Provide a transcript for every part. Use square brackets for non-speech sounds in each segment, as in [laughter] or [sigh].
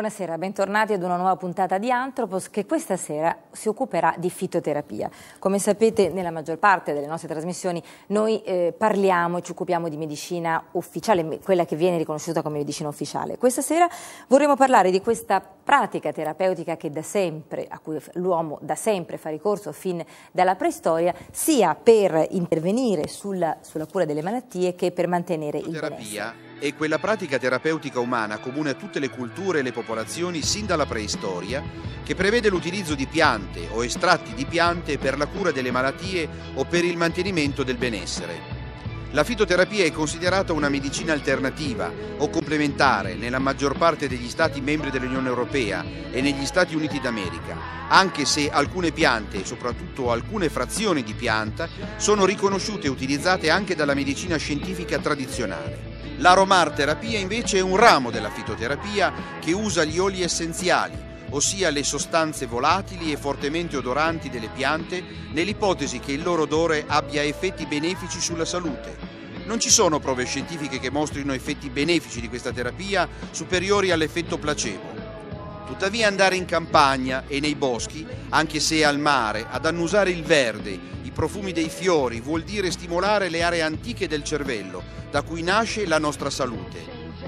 Buonasera, bentornati ad una nuova puntata di Antropos che questa sera si occuperà di fitoterapia. Come sapete nella maggior parte delle nostre trasmissioni noi eh, parliamo e ci occupiamo di medicina ufficiale, quella che viene riconosciuta come medicina ufficiale. Questa sera vorremmo parlare di questa pratica terapeutica sempre, a cui l'uomo da sempre fa ricorso fin dalla preistoria, sia per intervenire sulla, sulla cura delle malattie che per mantenere il benessere è quella pratica terapeutica umana comune a tutte le culture e le popolazioni sin dalla preistoria, che prevede l'utilizzo di piante o estratti di piante per la cura delle malattie o per il mantenimento del benessere. La fitoterapia è considerata una medicina alternativa o complementare nella maggior parte degli Stati membri dell'Unione Europea e negli Stati Uniti d'America, anche se alcune piante, e soprattutto alcune frazioni di pianta, sono riconosciute e utilizzate anche dalla medicina scientifica tradizionale. L'aromarterapia invece è un ramo della fitoterapia che usa gli oli essenziali, ossia le sostanze volatili e fortemente odoranti delle piante, nell'ipotesi che il loro odore abbia effetti benefici sulla salute. Non ci sono prove scientifiche che mostrino effetti benefici di questa terapia superiori all'effetto placebo. Tuttavia andare in campagna e nei boschi, anche se al mare, ad annusare il verde, i profumi dei fiori, vuol dire stimolare le aree antiche del cervello, da cui nasce la nostra salute.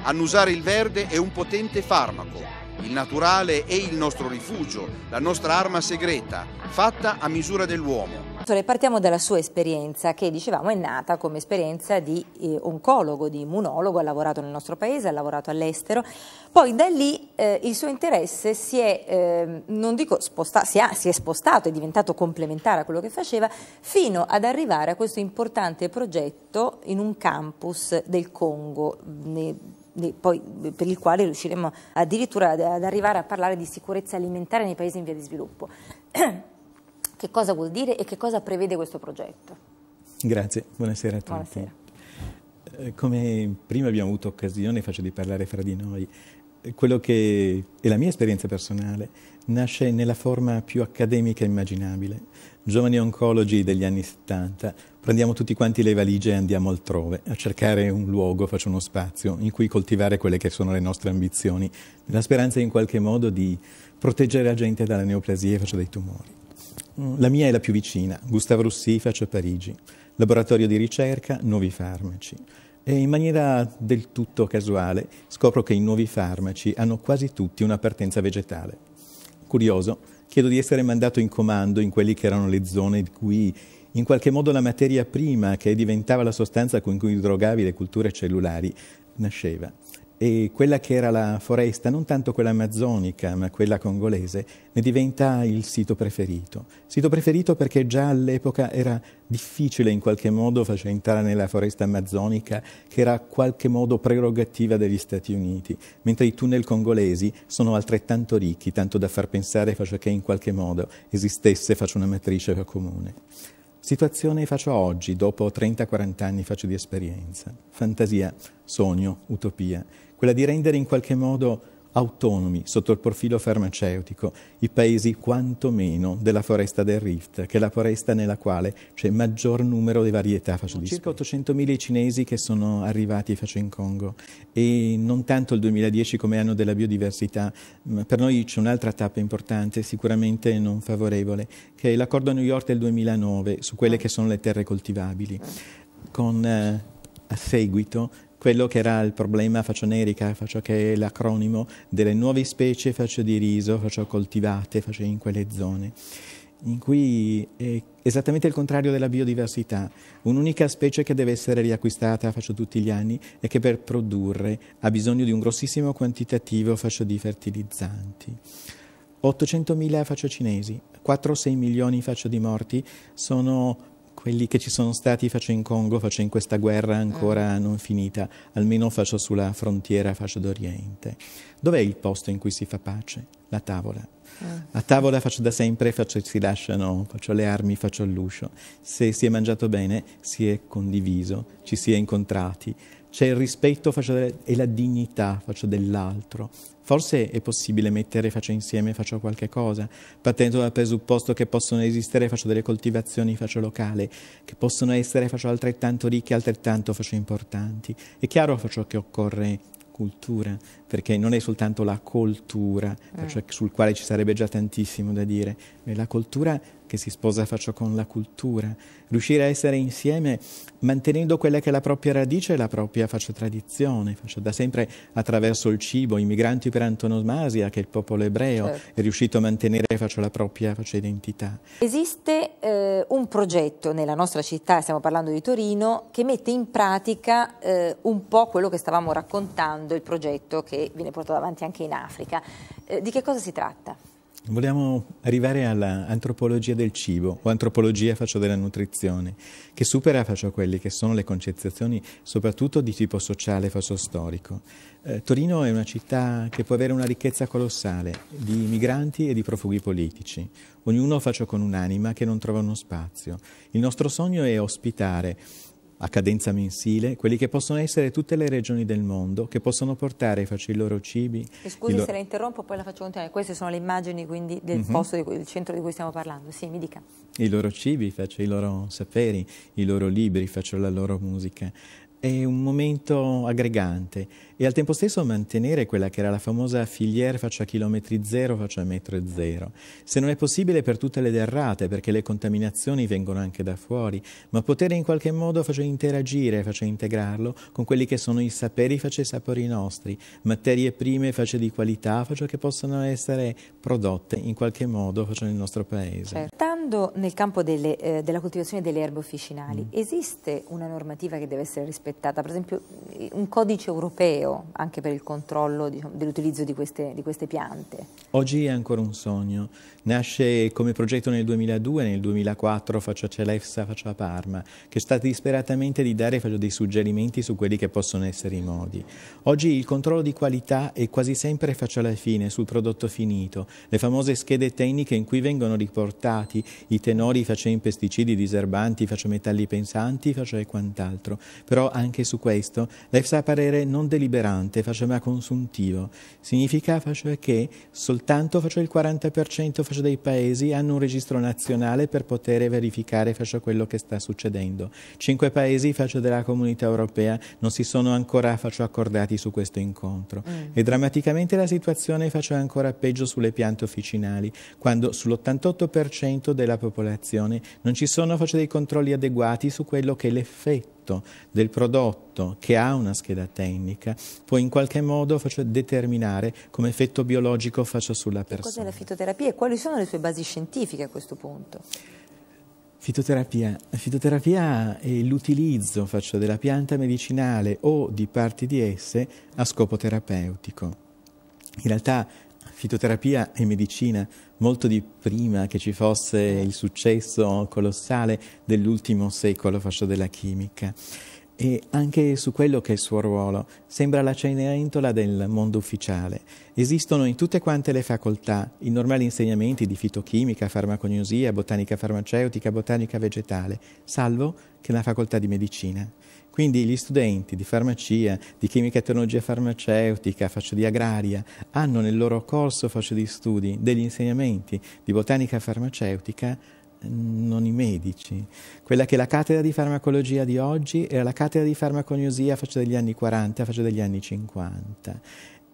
Annusare il verde è un potente farmaco. Il naturale è il nostro rifugio, la nostra arma segreta, fatta a misura dell'uomo. Dottore, partiamo dalla sua esperienza che dicevamo è nata come esperienza di eh, oncologo, di immunologo, ha lavorato nel nostro paese, ha lavorato all'estero, poi da lì eh, il suo interesse si è, eh, non dico sposta, si, ha, si è spostato, è diventato complementare a quello che faceva, fino ad arrivare a questo importante progetto in un campus del Congo, ne, poi, per il quale riusciremo addirittura ad, ad arrivare a parlare di sicurezza alimentare nei paesi in via di sviluppo. [clears throat] che cosa vuol dire e che cosa prevede questo progetto. Grazie, buonasera a tutti. Buonasera. Eh, come prima abbiamo avuto occasione, faccio di parlare fra di noi, eh, quello che è la mia esperienza personale nasce nella forma più accademica immaginabile. Giovani oncologi degli anni 70, prendiamo tutti quanti le valigie e andiamo altrove a cercare un luogo, faccio uno spazio in cui coltivare quelle che sono le nostre ambizioni, nella speranza in qualche modo di proteggere la gente dalle neoplasie, faccio dei tumori la mia è la più vicina, Gustavo Russi, Faccia Parigi, laboratorio di ricerca, nuovi farmaci. E in maniera del tutto casuale scopro che i nuovi farmaci hanno quasi tutti una partenza vegetale. Curioso, chiedo di essere mandato in comando in quelle che erano le zone di cui in qualche modo la materia prima, che diventava la sostanza con cui drogavi le culture cellulari, nasceva e quella che era la foresta, non tanto quella amazzonica, ma quella congolese, ne diventa il sito preferito. Sito preferito perché già all'epoca era difficile in qualche modo far entrare nella foresta amazzonica, che era in qualche modo prerogativa degli Stati Uniti, mentre i tunnel congolesi sono altrettanto ricchi, tanto da far pensare che in qualche modo esistesse una matrice comune. Situazione faccio oggi, dopo 30-40 anni faccio di esperienza. Fantasia, sogno, utopia quella di rendere in qualche modo autonomi sotto il profilo farmaceutico i paesi quantomeno della foresta del Rift, che è la foresta nella quale c'è maggior numero di varietà. circa 800.000 i cinesi che sono arrivati faccio in Congo e non tanto il 2010 come anno della biodiversità, ma per noi c'è un'altra tappa importante, sicuramente non favorevole, che è l'accordo a New York del 2009 su quelle ah. che sono le terre coltivabili, con eh, a seguito quello che era il problema faccio nerica, faccio che è l'acronimo delle nuove specie faccio di riso, faccio coltivate, faccio in quelle zone in cui è esattamente il contrario della biodiversità, un'unica specie che deve essere riacquistata, faccio tutti gli anni, e che per produrre ha bisogno di un grossissimo quantitativo, faccio di fertilizzanti. 800.000 faccio cinesi, 4-6 milioni faccio di morti, sono quelli che ci sono stati faccio in Congo, faccio in questa guerra ancora mm. non finita, almeno faccio sulla frontiera, faccio d'Oriente. Dov'è il posto in cui si fa pace? La tavola. Ah. A tavola faccio da sempre, faccio, si lasciano, faccio le armi, faccio l'uscio. Se si è mangiato bene, si è condiviso, ci si è incontrati. C'è il rispetto delle, e la dignità, faccio dell'altro. Forse è possibile mettere faccio insieme, faccio qualche cosa, partendo dal presupposto che possono esistere, faccio delle coltivazioni, faccio locale, che possono essere, faccio altrettanto ricche, altrettanto faccio importanti. È chiaro, faccio che occorre cultura, perché non è soltanto la cultura, eh. cioè sul quale ci sarebbe già tantissimo da dire, ma è la cultura che si sposa faccio con la cultura, riuscire a essere insieme mantenendo quella che è la propria radice e la propria faccio tradizione, faccio da sempre attraverso il cibo, i migranti per antonomasia, che il popolo ebreo certo. è riuscito a mantenere faccio la propria faccio identità. Esiste eh, un progetto nella nostra città, stiamo parlando di Torino, che mette in pratica eh, un po' quello che stavamo raccontando, il progetto che viene portato avanti anche in Africa. Eh, di che cosa si tratta? Vogliamo arrivare all'antropologia del cibo, o antropologia faccio della nutrizione, che supera faccio quelle che sono le concezioni soprattutto di tipo sociale faccio storico. Eh, Torino è una città che può avere una ricchezza colossale di migranti e di profughi politici, ognuno faccio con un'anima che non trova uno spazio. Il nostro sogno è ospitare a cadenza mensile, quelli che possono essere tutte le regioni del mondo, che possono portare, faccio i loro cibi. E scusi loro... se la interrompo, poi la faccio continuare. Queste sono le immagini quindi, del uh mhm. -huh. posto, di cui, del centro di cui stiamo parlando. Sì, mi dica. I loro cibi, faccio i loro saperi, i loro libri, faccio la loro musica è un momento aggregante e al tempo stesso mantenere quella che era la famosa filiera faccia chilometri zero, faccia metro e zero. Se non è possibile per tutte le derrate, perché le contaminazioni vengono anche da fuori, ma poter in qualche modo faccia interagire, faccia integrarlo con quelli che sono i saperi, faccia i sapori nostri, materie prime, faccia di qualità, faccia che possano essere prodotte in qualche modo, faccia nel nostro paese. Certo. nel campo delle, eh, della coltivazione delle erbe officinali, mm. esiste una normativa che deve essere rispettata? rispettata, per esempio un codice europeo anche per il controllo diciamo, dell'utilizzo di, di queste, piante? Oggi è ancora un sogno, nasce come progetto nel 2002, nel 2004 faccio a Celefsa, faccio a Parma, che sta disperatamente di dare dei suggerimenti su quelli che possono essere i modi. Oggi il controllo di qualità è quasi sempre faccio alla fine, sul prodotto finito, le famose schede tecniche in cui vengono riportati i tenori faccio in pesticidi, diserbanti, faccio metalli pensanti, faccio e quant'altro, però anche su questo, l'EFSA ha parere non deliberante, faccio ma consuntivo. Significa faccio che soltanto faccio il 40% faccio dei paesi hanno un registro nazionale per poter verificare faccio quello che sta succedendo. Cinque paesi faccio della comunità europea non si sono ancora faccio accordati su questo incontro. Mm. E drammaticamente la situazione faccio ancora peggio sulle piante officinali, quando sull'88% della popolazione non ci sono faccio dei controlli adeguati su quello che è l'effetto costo del prodotto che ha una scheda tecnica può in qualche modo faccio, determinare come effetto biologico faccia sulla persona. Cos'è la fitoterapia e quali sono le sue basi scientifiche a questo punto? Fitoterapia. Fitoterapia è l'utilizzo della pianta medicinale o di parti di esse a scopo terapeutico. In realtà fitoterapia e medicina molto di prima che ci fosse il successo colossale dell'ultimo secolo, faccio della chimica e anche su quello che è il suo ruolo. Sembra la cenerentola del mondo ufficiale. Esistono in tutte quante le facoltà i normali insegnamenti di fitochimica, farmacognosia, botanica farmaceutica, botanica vegetale, salvo che la facoltà di medicina. Quindi gli studenti di farmacia, di chimica e tecnologia farmaceutica, faccio di agraria, hanno nel loro corso faccio di studi degli insegnamenti di botanica farmaceutica non i medici. Quella che è la cattedra di farmacologia di oggi era la cattedra di farmacognosia faccia degli anni 40, faccia degli anni 50.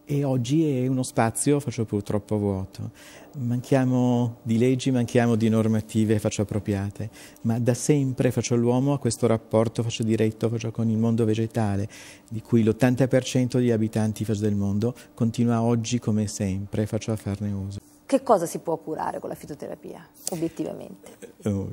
E oggi è uno spazio, faccio purtroppo vuoto. Manchiamo di leggi, manchiamo di normative, faccio appropriate, ma da sempre faccio l'uomo a questo rapporto, faccio diretto, faccio con il mondo vegetale, di cui l'80% degli abitanti faccio del mondo continua oggi come sempre, faccio a farne uso. Che cosa si può curare con la fitoterapia, obiettivamente? Eh, oh,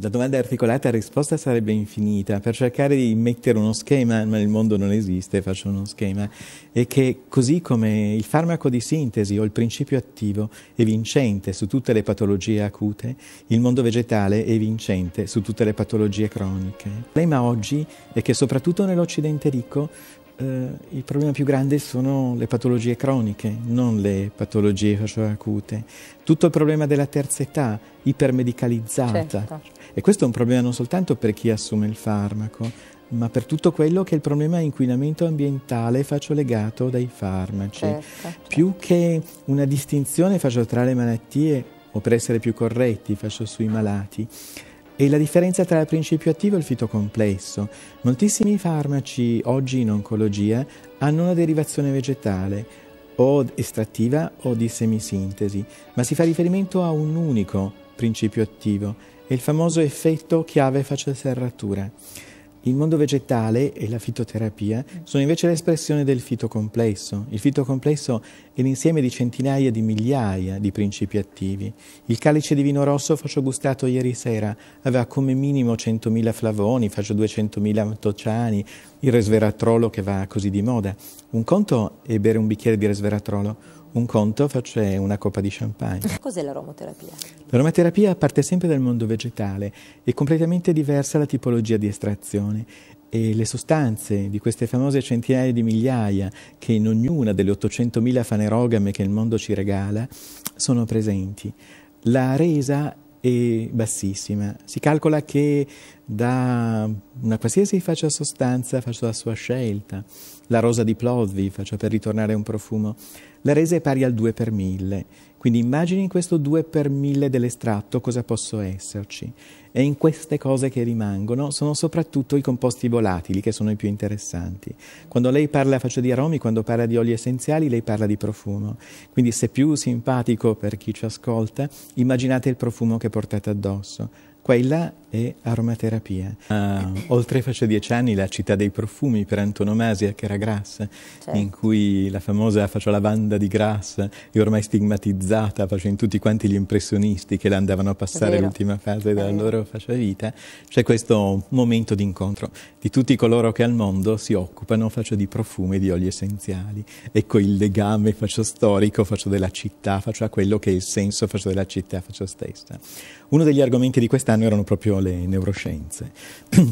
la domanda articolata, la risposta sarebbe infinita. Per cercare di mettere uno schema, ma il mondo non esiste, faccio uno schema, è che così come il farmaco di sintesi o il principio attivo è vincente su tutte le patologie acute, il mondo vegetale è vincente su tutte le patologie croniche. Il problema oggi è che soprattutto nell'Occidente ricco eh, il problema più grande sono le patologie croniche, non le patologie acute. Tutto il problema della terza età, ipermedicalizzata. Certo. E questo è un problema non soltanto per chi assume il farmaco, ma per tutto quello che è il problema inquinamento ambientale faccio legato dai farmaci. Certo, certo. Più che una distinzione faccio tra le malattie, o per essere più corretti faccio sui malati. E la differenza tra il principio attivo e il fitocomplesso. Moltissimi farmaci oggi in oncologia hanno una derivazione vegetale, o estrattiva o di semisintesi, ma si fa riferimento a un unico principio attivo, il famoso effetto chiave faccia serratura. Il mondo vegetale e la fitoterapia sono invece l'espressione del fitocomplesso. Il fitocomplesso è l'insieme di centinaia di migliaia di principi attivi. Il calice di vino rosso faccio gustato ieri sera aveva come minimo 100.000 flavoni, faccio 200.000 tociani, il resveratrolo che va così di moda. Un conto è bere un bicchiere di resveratrolo, un conto faccio una coppa di champagne. Cos'è l'aromaterapia? L'aromaterapia parte sempre dal mondo vegetale, è completamente diversa la tipologia di estrazione e le sostanze di queste famose centinaia di migliaia che in ognuna delle 800.000 fanerogame che il mondo ci regala sono presenti. La resa e bassissima. Si calcola che da una qualsiasi faccia sostanza faccia la sua scelta. La rosa di Plodvi, faccia per ritornare a un profumo, la resa è pari al 2 per 1000, quindi immagini in questo 2 per 1000 dell'estratto cosa posso esserci. E in queste cose che rimangono sono soprattutto i composti volatili che sono i più interessanti. Quando lei parla, faccio di aromi, quando parla di oli essenziali, lei parla di profumo. Quindi se più simpatico per chi ci ascolta, immaginate il profumo che portate addosso. Qua e là e aromaterapia. Ah, eh, oltre faccio dieci anni la città dei profumi per antonomasia che era Grasse, certo. in cui la famosa faccio lavanda di Grasse è ormai stigmatizzata, facendo tutti quanti gli impressionisti che la andavano a passare l'ultima fase della eh. loro faccia vita, c'è questo momento di incontro di tutti coloro che al mondo si occupano faccio di profumi e di oli essenziali. Ecco il legame faccio storico, faccio della città, faccio a quello che è il senso faccio della città, faccio stessa. Uno degli argomenti di quest'anno erano proprio studio le neuroscienze.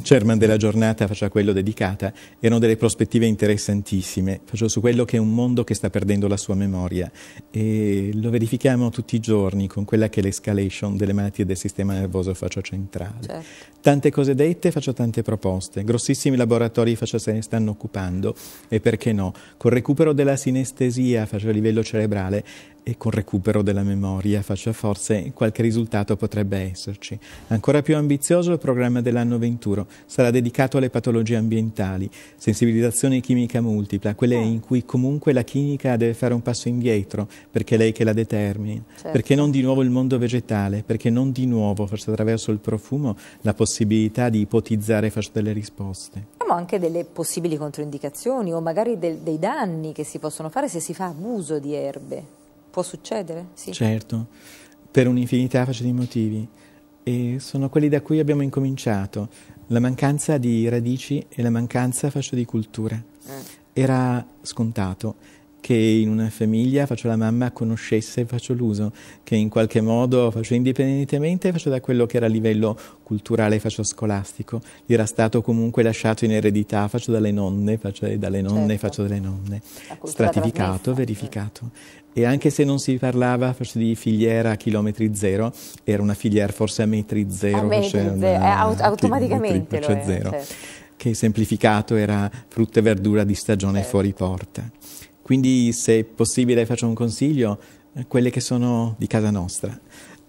Cerman [clears throat] della giornata, faceva quello dedicata, erano delle prospettive interessantissime, faccio su quello che è un mondo che sta perdendo la sua memoria e lo verifichiamo tutti i giorni con quella che è l'escalation delle malattie del sistema nervoso faccio centrale. Certo. Tante cose dette, faccio tante proposte, grossissimi laboratori faccio se ne stanno occupando e perché no, col recupero della sinestesia faccio a livello cerebrale e con recupero della memoria, faccia forze, qualche risultato potrebbe esserci. Ancora più ambizioso il programma dell'anno 21 sarà dedicato alle patologie ambientali, sensibilizzazione chimica multipla, quelle ah. in cui comunque la chimica deve fare un passo indietro, perché è lei che la determini, certo. perché non di nuovo il mondo vegetale, perché non di nuovo, forse attraverso il profumo, la possibilità di ipotizzare e farci delle risposte. Abbiamo anche delle possibili controindicazioni o magari del, dei danni che si possono fare se si fa abuso di erbe. Può succedere, sì. Certo, per un'infinità facile di motivi. E sono quelli da cui abbiamo incominciato, la mancanza di radici e la mancanza faccio di cultura. Mm. Era scontato che in una famiglia faccio la mamma conoscesse e faccio l'uso, che in qualche modo faccio indipendentemente, faccio da quello che era a livello culturale, faccio scolastico, gli era stato comunque lasciato in eredità, faccio dalle nonne, faccio dalle nonne, certo. faccio dalle nonne, stratificato, eh. verificato. E anche se non si parlava forse di filiera a chilometri zero, era una filiera forse a metri zero, a cioè metri zero. Una, eh, aut automaticamente metri, cioè zero, certo. che semplificato era frutta e verdura di stagione certo. fuori porta. Quindi se è possibile faccio un consiglio, eh, quelle che sono di casa nostra,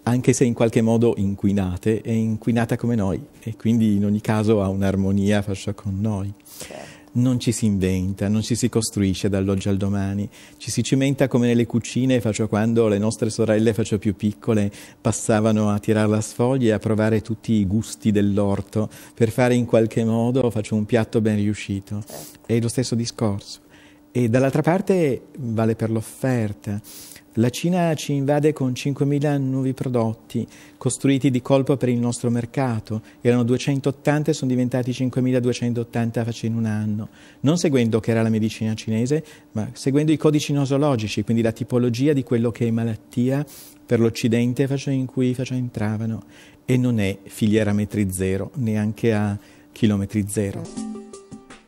anche se in qualche modo inquinate, è inquinata come noi e quindi in ogni caso ha un'armonia fascia con noi. Certo. Non ci si inventa, non ci si costruisce dall'oggi al domani, ci si cimenta come nelle cucine, faccio quando le nostre sorelle, faccio più piccole, passavano a tirare la sfoglia e a provare tutti i gusti dell'orto per fare in qualche modo, faccio un piatto ben riuscito. Certo. È lo stesso discorso. E dall'altra parte vale per l'offerta. La Cina ci invade con 5.000 nuovi prodotti costruiti di colpo per il nostro mercato. Erano 280 e sono diventati 5.280 facendo un anno. Non seguendo che era la medicina cinese, ma seguendo i codici nosologici, quindi la tipologia di quello che è malattia per l'Occidente in cui faccio entravano. E non è filiera a metri zero, neanche a chilometri zero.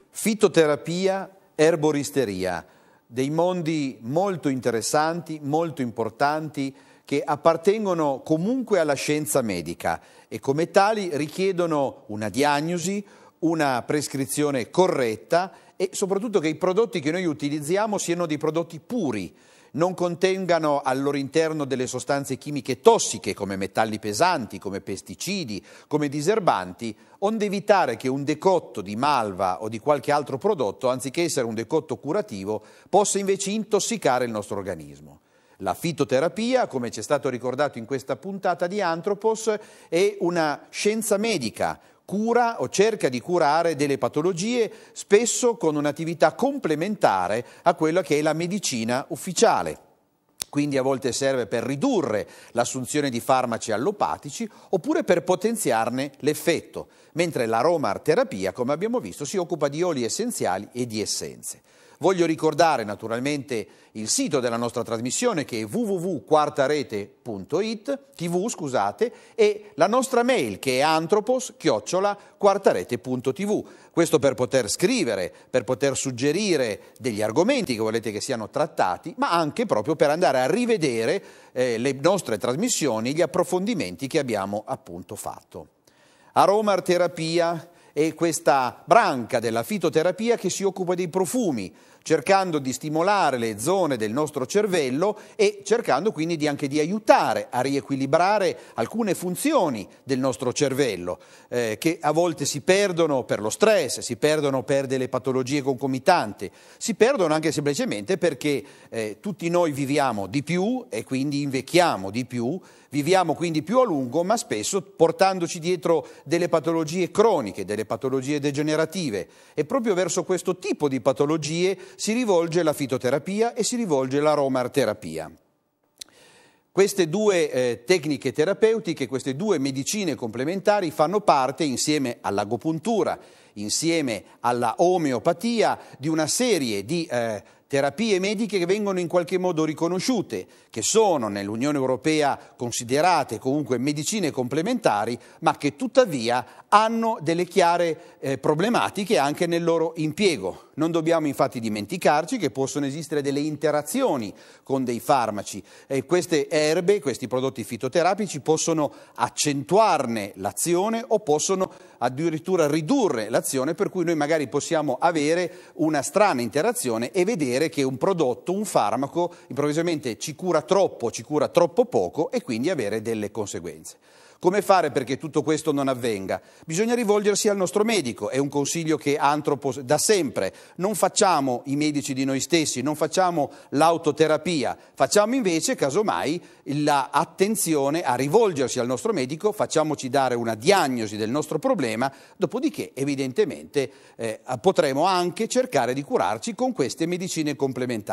Fitoterapia erboristeria, dei mondi molto interessanti, molto importanti, che appartengono comunque alla scienza medica e come tali richiedono una diagnosi, una prescrizione corretta e soprattutto che i prodotti che noi utilizziamo siano dei prodotti puri, non contengano al loro interno delle sostanze chimiche tossiche come metalli pesanti, come pesticidi, come diserbanti, onde evitare che un decotto di malva o di qualche altro prodotto, anziché essere un decotto curativo, possa invece intossicare il nostro organismo. La fitoterapia, come ci è stato ricordato in questa puntata di Antropos, è una scienza medica cura o cerca di curare delle patologie, spesso con un'attività complementare a quella che è la medicina ufficiale. Quindi a volte serve per ridurre l'assunzione di farmaci allopatici oppure per potenziarne l'effetto, mentre l'aroma terapia, come abbiamo visto, si occupa di oli essenziali e di essenze. Voglio ricordare naturalmente il sito della nostra trasmissione che è www.quartarete.it, tv scusate, e la nostra mail che è antropos-quartarete.tv. Questo per poter scrivere, per poter suggerire degli argomenti che volete che siano trattati, ma anche proprio per andare a rivedere eh, le nostre trasmissioni, gli approfondimenti che abbiamo appunto fatto. Aromaterapia è questa branca della fitoterapia che si occupa dei profumi, cercando di stimolare le zone del nostro cervello e cercando quindi di anche di aiutare a riequilibrare alcune funzioni del nostro cervello, eh, che a volte si perdono per lo stress, si perdono per delle patologie concomitanti, si perdono anche semplicemente perché eh, tutti noi viviamo di più e quindi invecchiamo di più, Viviamo quindi più a lungo, ma spesso portandoci dietro delle patologie croniche, delle patologie degenerative. E proprio verso questo tipo di patologie si rivolge la fitoterapia e si rivolge l'aromaterapia. Queste due eh, tecniche terapeutiche, queste due medicine complementari fanno parte, insieme all'agopuntura, insieme alla omeopatia, di una serie di eh, terapie mediche che vengono in qualche modo riconosciute, che sono nell'Unione Europea considerate comunque medicine complementari, ma che tuttavia hanno delle chiare eh, problematiche anche nel loro impiego. Non dobbiamo infatti dimenticarci che possono esistere delle interazioni con dei farmaci e queste erbe, questi prodotti fitoterapici possono accentuarne l'azione o possono addirittura ridurre l'azione per cui noi magari possiamo avere una strana interazione e vedere che un prodotto, un farmaco improvvisamente ci cura troppo, ci cura troppo poco e quindi avere delle conseguenze. Come fare perché tutto questo non avvenga? Bisogna rivolgersi al nostro medico, è un consiglio che Antropos da sempre. Non facciamo i medici di noi stessi, non facciamo l'autoterapia, facciamo invece, casomai, l'attenzione a rivolgersi al nostro medico, facciamoci dare una diagnosi del nostro problema, dopodiché evidentemente eh, potremo anche cercare di curarci con queste medicine complementari.